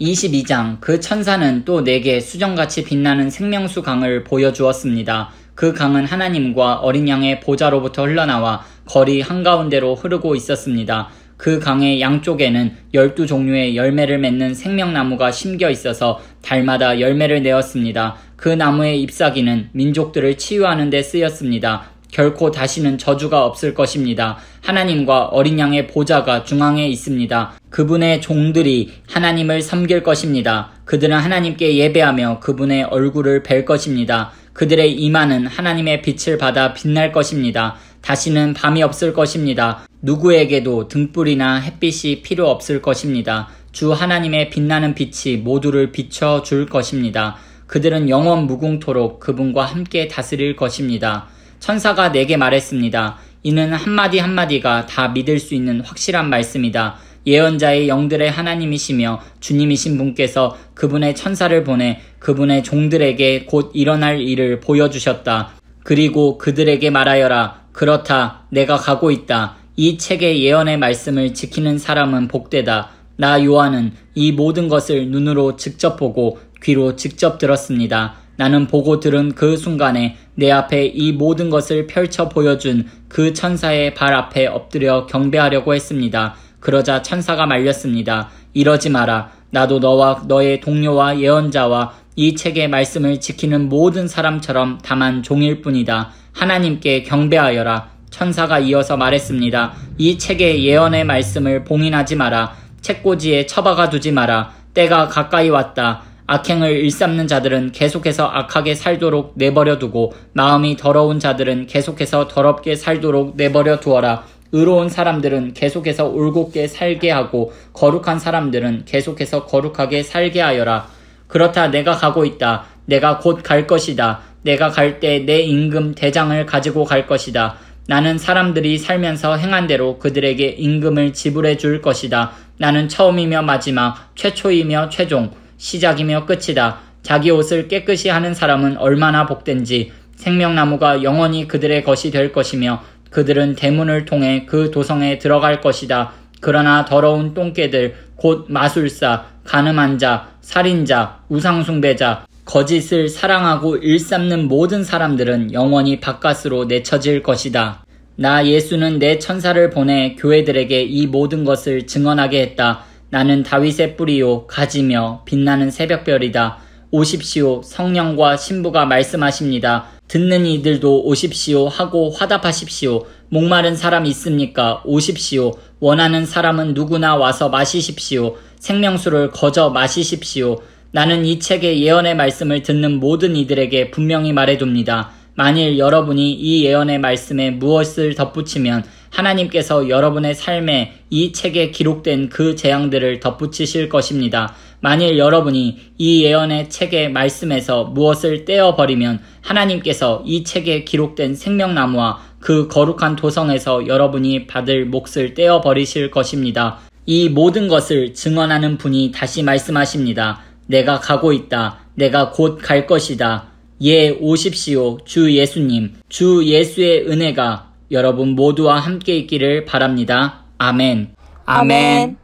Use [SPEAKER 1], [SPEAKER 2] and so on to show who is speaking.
[SPEAKER 1] 22장 그 천사는 또 내게 수정같이 빛나는 생명수 강을 보여주었습니다. 그 강은 하나님과 어린 양의 보좌로부터 흘러나와 거리 한가운데로 흐르고 있었습니다. 그 강의 양쪽에는 열두 종류의 열매를 맺는 생명나무가 심겨 있어서 달마다 열매를 내었습니다. 그 나무의 잎사귀는 민족들을 치유하는 데 쓰였습니다. 결코 다시는 저주가 없을 것입니다. 하나님과 어린 양의 보좌가 중앙에 있습니다. 그분의 종들이 하나님을 섬길 것입니다. 그들은 하나님께 예배하며 그분의 얼굴을 뵐 것입니다. 그들의 이마는 하나님의 빛을 받아 빛날 것입니다. 다시는 밤이 없을 것입니다. 누구에게도 등불이나 햇빛이 필요 없을 것입니다. 주 하나님의 빛나는 빛이 모두를 비춰 줄 것입니다. 그들은 영원 무궁토록 그분과 함께 다스릴 것입니다. 천사가 내게 말했습니다. 이는 한마디 한마디가 다 믿을 수 있는 확실한 말씀이다. 예언자의 영들의 하나님이시며 주님이신 분께서 그분의 천사를 보내 그분의 종들에게 곧 일어날 일을 보여주셨다. 그리고 그들에게 말하여라. 그렇다. 내가 가고 있다. 이 책의 예언의 말씀을 지키는 사람은 복되다. 나 요한은 이 모든 것을 눈으로 직접 보고 귀로 직접 들었습니다. 나는 보고 들은 그 순간에 내 앞에 이 모든 것을 펼쳐 보여준 그 천사의 발 앞에 엎드려 경배하려고 했습니다. 그러자 천사가 말렸습니다. 이러지 마라. 나도 너와 너의 동료와 예언자와 이 책의 말씀을 지키는 모든 사람처럼 다만 종일 뿐이다. 하나님께 경배하여라. 천사가 이어서 말했습니다. 이 책의 예언의 말씀을 봉인하지 마라. 책꽂이에 처박아 두지 마라. 때가 가까이 왔다. 악행을 일삼는 자들은 계속해서 악하게 살도록 내버려 두고 마음이 더러운 자들은 계속해서 더럽게 살도록 내버려 두어라. 의로운 사람들은 계속해서 올곧게 살게 하고 거룩한 사람들은 계속해서 거룩하게 살게 하여라. 그렇다 내가 가고 있다. 내가 곧 갈 것이다. 내가 갈 때 내 임금 대장을 가지고 갈 것이다. 나는 사람들이 살면서 행한 대로 그들에게 임금을 지불해 줄 것이다. 나는 처음이며 마지막, 최초이며 최종, 시작이며 끝이다. 자기 옷을 깨끗이 하는 사람은 얼마나 복된지, 생명나무가 영원히 그들의 것이 될 것이며 그들은 대문을 통해 그 도성에 들어갈 것이다. 그러나 더러운 똥개들, 곧 마술사, 가늠한 자, 살인자, 우상숭배자, 거짓을 사랑하고 일삼는 모든 사람들은 영원히 바깥으로 내쳐질 것이다. 나 예수는 내 천사를 보내 교회들에게 이 모든 것을 증언하게 했다. 나는 다윗의 뿌리요, 가지며 빛나는 새벽별이다. 오십시오, 성령과 신부가 말씀하십니다. 듣는 이들도 오십시오 하고 화답하십시오. 목마른 사람 있습니까? 오십시오. 원하는 사람은 누구나 와서 마시십시오. 생명수를 거저 마시십시오. 나는 이 책의 예언의 말씀을 듣는 모든 이들에게 분명히 말해둡니다. 만일 여러분이 이 예언의 말씀에 무엇을 덧붙이면 하나님께서 여러분의 삶에 이 책에 기록된 그 재앙들을 덧붙이실 것입니다. 만일 여러분이 이 예언의 책의 말씀에서 무엇을 떼어버리면 하나님께서 이 책에 기록된 생명나무와 그 거룩한 도성에서 여러분이 받을 몫을 떼어버리실 것입니다. 이 모든 것을 증언하는 분이 다시 말씀하십니다. 내가 가고 있다. 내가 곧 갈 것이다. 예, 오십시오. 주 예수님. 주 예수의 은혜가 여러분 모두와 함께 있기를 바랍니다. 아멘. 아멘.